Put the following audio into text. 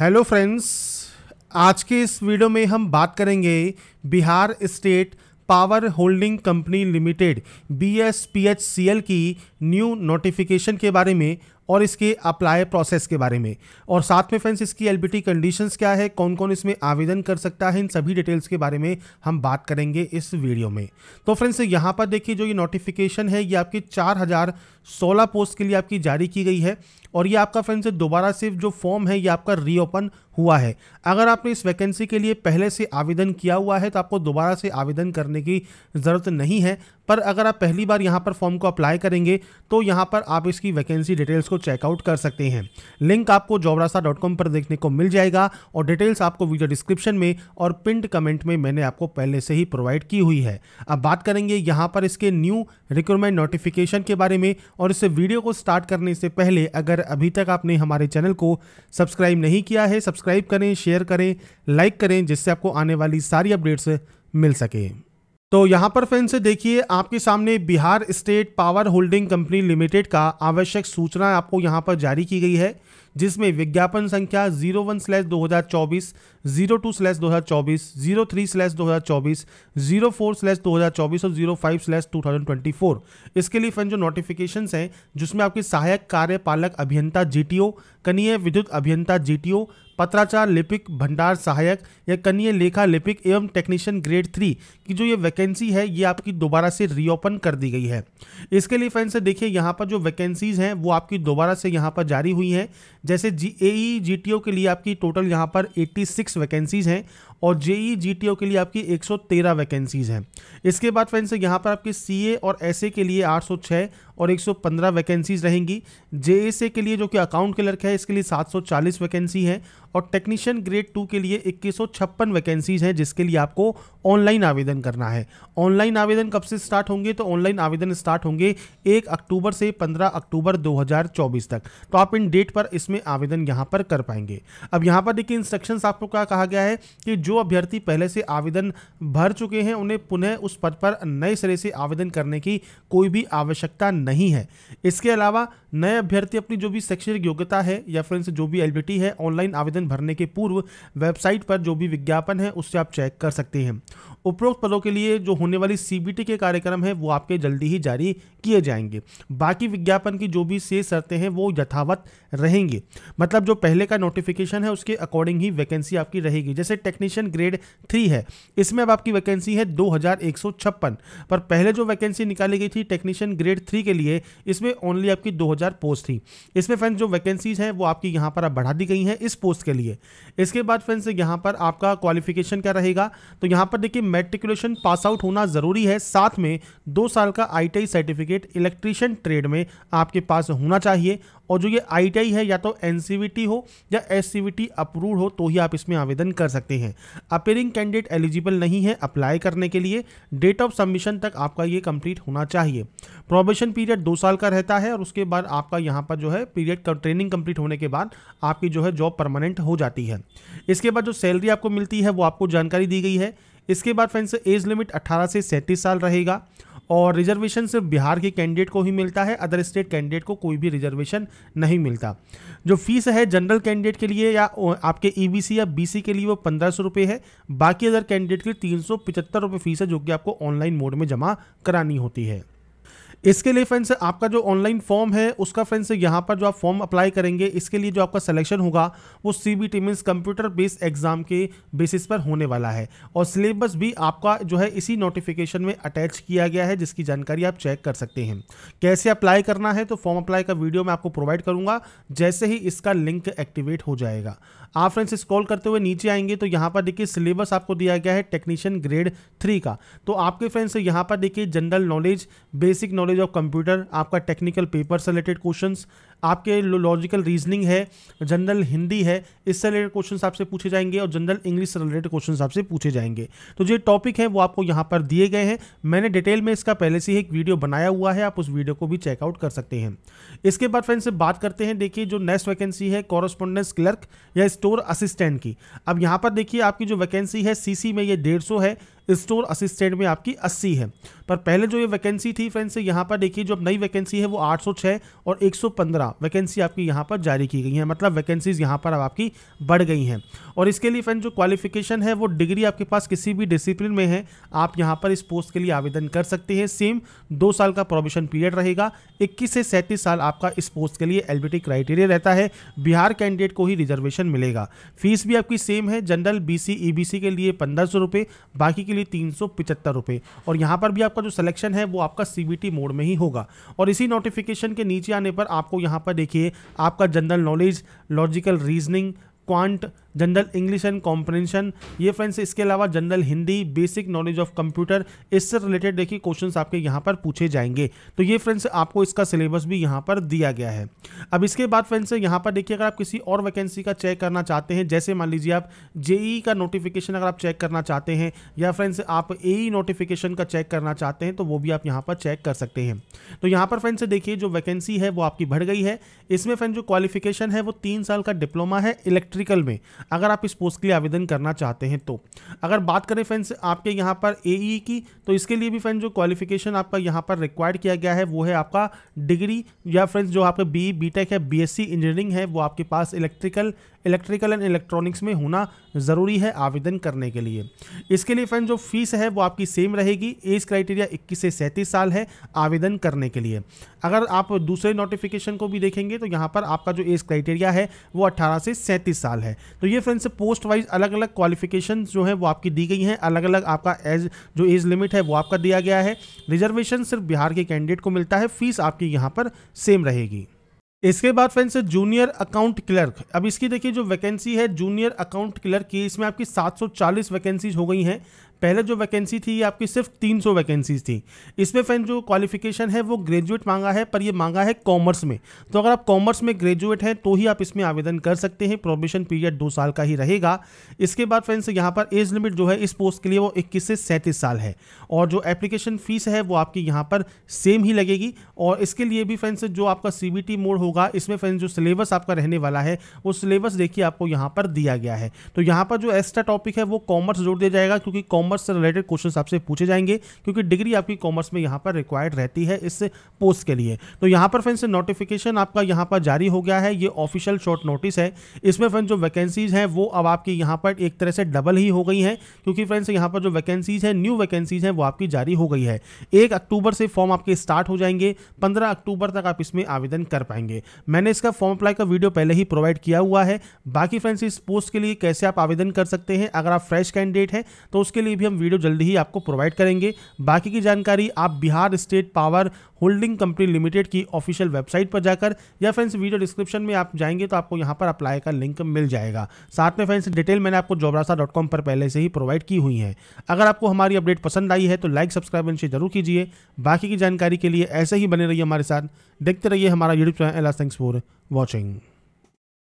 hello friends आज के इस वीडियो में हम बात करेंगे Bihar state power holding company limited B S P H C L की न्यू नोटिफिकेशन के बारे में और इसके अप्लाई प्रोसेस के बारे में और साथ में फ्रेंड्स इसकी एल कंडीशंस क्या है कौन कौन इसमें आवेदन कर सकता है इन सभी डिटेल्स के बारे में हम बात करेंगे इस वीडियो में तो फ्रेंड्स यहाँ पर देखिए जो ये नोटिफिकेशन है ये आपके चार हज़ार सोलह पोस्ट के लिए आपकी जारी की गई है और ये आपका फ्रेंड्स दोबारा से जो फॉर्म है ये आपका रीओपन हुआ है अगर आपने इस वैकेंसी के लिए पहले से आवेदन किया हुआ है तो आपको दोबारा से आवेदन करने की ज़रूरत नहीं है पर अगर आप पहली बार यहाँ पर फॉर्म को अप्लाई करेंगे तो यहाँ पर आप इसकी वैकेंसी डिटेल्स को चेकआउट कर सकते हैं लिंक आपको जॉबरासा पर देखने को मिल जाएगा और डिटेल्स आपको वीडियो डिस्क्रिप्शन में और पिंट कमेंट में मैंने आपको पहले से ही प्रोवाइड की हुई है अब बात करेंगे यहाँ पर इसके न्यू रिक्रूटमेंट नोटिफिकेशन के बारे में और इस वीडियो को स्टार्ट करने से पहले अगर अभी तक आपने हमारे चैनल को सब्सक्राइब नहीं किया है सब्सक्राइब करें शेयर करें लाइक करें जिससे आपको आने वाली सारी अपडेट्स मिल सके तो यहाँ पर फ्रेंड्स देखिए आपके सामने Bihar state power holding company limited का आवश्यक सूचना आपको यहाँ पर जारी की गई है जिसमें विज्ञापन संख्या जीरो वन स्लैश दो हज़ार चौबीस जीरो टू स्लैश दो हज़ार चौबीस जीरो थ्री स्लैश दो हज़ार चौबीस जीरो फोर स्लैश दो हज़ार चौबीस और zero five slash two thousand twenty four इसके लिए फ्रेंड जो नोटिफिकेशन हैं जिसमें आपकी सहायक कार्यपालक अभियंता जी टी ओ कनीय विद्युत अभियंता जी टी ओ पत्राचार लिपिक भंडार सहायक या कनीय लेखा लिपिक एवं टेक्नीशियन ग्रेड थ्री की जो ये वैकेंसी है ये आपकी दोबारा से रीओपन कर दी गई है इसके लिए फ्रेंड्स देखिए यहाँ पर जो वैकेंसीज़ हैं वो आपकी दोबारा से यहाँ पर जारी हुई हैं जैसे जी ए ई e, के लिए आपकी टोटल यहाँ पर 86 वैकेंसीज़ हैं और जेई जीटीओ e, के लिए आपकी 113 वैकेंसीज़ हैं इसके बाद फ्रेंड्स यहाँ पर आपकी सी और एस के लिए आठ और 115 वैकेंसीज़ रहेंगी जे के लिए जो कि अकाउंट क्लर्क है इसके लिए 740 वैकेंसी है और टेक्नीशियन ग्रेड टू के लिए इक्कीस वैकेंसीज हैं जिसके लिए आपको ऑनलाइन आवेदन करना है ऑनलाइन आवेदन कब से स्टार्ट होंगे तो ऑनलाइन आवेदन स्टार्ट होंगे एक अक्टूबर से पंद्रह अक्टूबर 2024 तक तो आप इन डेट पर इसमें आवेदन यहाँ पर कर पाएंगे अब यहाँ पर देखिए इंस्ट्रक्शन आपको क्या कहा गया है कि जो अभ्यर्थी पहले से आवेदन भर चुके हैं उन्हें पुनः उस पद पर नए सिरे से आवेदन करने की कोई भी आवश्यकता नहीं है इसके अलावा नए अभ्यर्थी अपनी जो भी शैक्षणिक योग्यता है या फिर जो भी एलबीटी है ऑनलाइन आवेदन आवेदन भरने के पूर्व वेबसाइट पर जो भी विज्ञापन है उससे आप चेक कर सकते हैं उपरोक्त पदों के लिए जो होने वाली सीबीटी के कार्यक्रम है वो आपके जल्दी ही जारी किए जाएंगे बाकी विज्ञापन की जो भी शेष शर्तें हैं वो यथावत रहेंगी मतलब जो पहले का नोटिफिकेशन है उसके अकॉर्डिंग ही वैकेंसी आपकी रहेगी जैसे टेक्नीशियन ग्रेड थ्री है इसमें अब आपकी वैकेंसी है दो पर पहले जो वैकेंसी निकाली गई थी टेक्नीशियन ग्रेड थ्री के लिए इसमें ओनली आपकी दो पोस्ट थी इसमें फ्रेंड जो वैकेंसीज हैं वो आपकी यहाँ पर अब बढ़ा दी गई हैं इस पोस्ट के लिए इसके बाद फ्रेंड्स यहाँ पर आपका क्वालिफिकेशन क्या रहेगा तो यहाँ पर देखिए मेट्रिकुलेशन पास आउट होना ज़रूरी है साथ में दो साल का आई सर्टिफिकेट इलेक्ट्रीशियन ट्रेड में आपके पास होना चाहिए और जो ये आई है या तो एन हो या एस अप्रूव हो तो ही आप इसमें आवेदन कर सकते हैं अपेयरिंग कैंडिडेट एलिजिबल नहीं है अप्लाई करने के लिए डेट ऑफ सबमिशन तक आपका ये कंप्लीट होना चाहिए प्रोबेशन पीरियड दो साल का रहता है और उसके बाद आपका यहाँ पर जो है पीरियड ट्रेनिंग कंप्लीट होने के बाद आपकी जो है जॉब परमानेंट हो जाती है इसके बाद जो सैलरी आपको मिलती है वो आपको जानकारी दी गई है इसके बाद फ्रेंड्स एज लिमिट 18 से सैंतीस साल रहेगा और रिजर्वेशन सिर्फ बिहार के कैंडिडेट को ही मिलता है अदर स्टेट कैंडिडेट को कोई भी रिजर्वेशन नहीं मिलता जो फीस है जनरल कैंडिडेट के लिए या आपके ईबीसी e या बीसी के लिए वो पंद्रह सौ रुपये है बाकी अदर कैंडिडेट के लिए तीन सौ पचहत्तर रुपये फीस है जो कि आपको ऑनलाइन मोड में जमा करानी होती है इसके लिए फ्रेंड्स आपका जो ऑनलाइन फॉर्म है उसका फ्रेंड्स यहाँ पर जो आप फॉर्म अप्लाई करेंगे इसके लिए जो आपका सिलेक्शन होगा वो C B T computer based exam के बेसिस पर होने वाला है और सिलेबस भी आपका जो है इसी नोटिफिकेशन में अटैच किया गया है जिसकी जानकारी आप चेक कर सकते हैं कैसे अप्लाई करना है तो फॉर्म अप्लाई का वीडियो मैं आपको प्रोवाइड करूँगा जैसे ही इसका लिंक एक्टिवेट हो जाएगा आप फ्रेंड्स स्क्रॉल करते हुए नीचे आएंगे तो यहाँ पर देखिए सिलेबस आपको दिया गया है टेक्नीशियन ग्रेड थ्री का तो आपके फ्रेंड्स यहाँ पर देखिए general knowledge basic knowledge knowledge of computer आपका टेक्निकल पेपर से रिलेटेड क्वेश्चंस आपके लॉजिकल रीजनिंग है जनरल हिंदी है इससे रिलेटेड क्वेश्चंस आपसे पूछे जाएंगे और जनरल इंग्लिश से रिलेटेड क्वेश्चंस आपसे पूछे जाएंगे तो जो टॉपिक है वो आपको यहाँ पर दिए गए हैं मैंने डिटेल में इसका पहले से ही एक वीडियो बनाया हुआ है आप उस वीडियो को भी चेकआउट कर सकते हैं इसके बाद फ्रेंड से बात करते हैं देखिए जो नेक्स्ट वैकेंसी है कॉरस्पॉन्डेंस क्लर्क या स्टोर असिस्टेंट की अब यहाँ पर देखिए आपकी जो वैकेंसी है सी में ये डेढ़ है स्टोर असिस्टेंट में आपकी अस्सी है पर पहले जो ये वैकेंसी थी फ्रेंड्स यहाँ पर देखिए जो अब नई वैकेंसी है वो 806 और 115 वैकेंसी आपकी यहाँ पर जारी की गई है मतलब वैकेंसीज यहाँ पर अब आपकी बढ़ गई हैं और इसके लिए फ्रेंड जो क्वालिफिकेशन है वो डिग्री आपके पास किसी भी डिसिप्लिन में है आप यहाँ पर इस पोस्ट के लिए आवेदन कर सकते हैं सेम दो साल का प्रोबेशन पीरियड रहेगा इक्कीस से सैंतीस साल आपका इस पोस्ट के लिए एलबीटी क्राइटेरिया रहता है बिहार कैंडिडेट को ही रिजर्वेशन मिलेगा फीस भी आपकी सेम है जनरल बी सी के लिए पंद्रह सौ बाकी के लिए तीन सौ और यहाँ पर भी आप आपका जो सिलेक्शन है वो आपका सीबीटी मोड में ही होगा और इसी नोटिफिकेशन के नीचे आने पर आपको यहाँ पर देखिए आपका general knowledge logical reasoning quant general English and comprehension ये फ्रेंड्स इसके अलावा general Hindi basic knowledge of computer इससे रिलेटेड देखिए क्वेश्चन आपके यहाँ पर पूछे जाएंगे तो ये फ्रेंड्स आपको इसका सिलेबस भी यहाँ पर दिया गया है अब इसके बाद फ्रेंड्स यहाँ पर देखिए अगर आप किसी और वैकेंसी का चेक करना चाहते हैं जैसे मान लीजिए आप जेई e का नोटिफिकेशन अगर आप चेक करना चाहते हैं या फ्रेंड्स आप ए नोटिफिकेशन e का चेक करना चाहते हैं तो वो भी आप यहाँ पर चेक कर सकते हैं तो यहाँ पर फ्रेंड्स देखिए जो वैकेंसी है वो आपकी बढ़ गई है इसमें फ्रेंड जो क्वालिफिकेशन है वो तीन साल का डिप्लोमा है इलेक्ट्रिकल में अगर आप इस पोस्ट के लिए आवेदन करना चाहते हैं तो अगर बात करें फ्रेंड्स आपके यहाँ पर ए e e की तो इसके लिए भी फ्रेंड जो क्वालिफिकेशन आपका यहाँ पर रिक्वायर्ड किया गया है वो है आपका डिग्री या फ्रेंड्स जो आपका बी बी e है बी इंजीनियरिंग है वो आपके पास इलेक्ट्रिकल इलेक्ट्रिकल एंड इलेक्ट्रॉनिक्स में होना ज़रूरी है आवेदन करने के लिए इसके लिए फ्रेंड जो फीस है वो आपकी सेम रहेगी एज क्राइटेरिया इक्कीस से सैंतीस साल है आवेदन करने के लिए अगर आप दूसरे नोटिफिकेशन को भी देखेंगे तो यहाँ पर आपका जो एज क्राइटेरिया है वो अट्ठारह से सैंतीस साल है तो ये फ्रेंड्स पोस्ट वाइज अलग अलग क्वालिफिकेशन जो है वो आपकी दी गई हैं अलग अलग आपका एज जो एज लिमिट है वो आपका दिया गया है रिजर्वेशन सिर्फ बिहार के कैंडिडेट को मिलता है फीस आपकी यहाँ पर सेम रहेगी इसके बाद फ्रेंड्स जूनियर अकाउंट क्लर्क अब इसकी देखिए जो वैकेंसी है जूनियर अकाउंट क्लर्क की इसमें आपकी 740 वैकेंसीज हो गई हैं पहले जो वैकेंसी थी आपकी सिर्फ 300 वैकेंसीज थी इसमें फ्रेंड जो क्वालिफिकेशन है वो ग्रेजुएट मांगा है पर ये मांगा है कॉमर्स में तो अगर आप कॉमर्स में ग्रेजुएट हैं तो ही आप इसमें आवेदन कर सकते हैं प्रोबेशन पीरियड दो साल का ही रहेगा इसके बाद फ्रेंड्स यहाँ पर एज लिमिट जो है इस पोस्ट के लिए वो इक्कीस से सैंतीस साल है और जो एप्लीकेशन फ़ीस है वो आपकी यहाँ पर सेम ही लगेगी और इसके लिए भी फ्रेंड्स जो आपका सी मोड होगा इसमें फ्रेंड्स जो सिलेबस आपका रहने वाला है वो सिलेबस देखिए आपको यहाँ पर दिया गया है तो यहाँ पर जो एक्स्ट्रा टॉपिक है वो कॉमर्स जोड़ दिया जाएगा क्योंकि कॉमर्स कॉमर्स से रिलेटेड क्वेश्चन आपसे पूछे जाएंगे क्योंकि डिग्री आपकी कॉमर्स में यहाँ पर रिक्वायर्ड रहती है इस पोस्ट के लिए तो यहाँ पर फ्रेंड्स नोटिफिकेशन आपका यहाँ पर जारी हो गया है ये ऑफिशियल शॉर्ट नोटिस है इसमें फ्रेंड्स जो वैकेंसीज हैं वो अब आपकी यहाँ पर एक तरह से डबल ही हो गई हैं क्योंकि फ्रेंड्स यहाँ पर जो वैकेंसीज हैं न्यू वैकेंसीज हैं वो आपकी जारी हो गई है एक अक्टूबर से फॉर्म आपके स्टार्ट हो जाएंगे पंद्रह अक्टूबर तक आप इसमें आवेदन कर पाएंगे मैंने इसका फॉर्म अप्लाई का वीडियो पहले ही प्रोवाइड किया हुआ है बाकी फ्रेंड्स इस पोस्ट के लिए कैसे आप आवेदन कर सकते हैं अगर आप फ्रेश कैंडिडेट हैं तो उसके लिए जानकारी भी हम वीडियो जल्दी ही आपको प्रोवाइड करेंगे बाकी की जानकारी आप Bihar state power holding company limited की ऑफिशियल वेबसाइट पर जाकर या फ्रेंड्स वीडियो डिस्क्रिप्शन में आप जाएंगे तो आपको यहाँ पर अप्लाई का लिंक मिल जाएगा साथ में फ्रेंड्स डिटेल मैंने आपको जोबरासा पर पहले से ही प्रोवाइड की हुई है अगर आपको हमारी अपडेट पसंद आई है तो लाइक सब्सक्राइब इनसे जरूर कीजिए बाकी की जानकारी के लिए ऐसे ही बने रहिए हमारे साथ देखते रहिए हमारा YouTube channel thanks for watching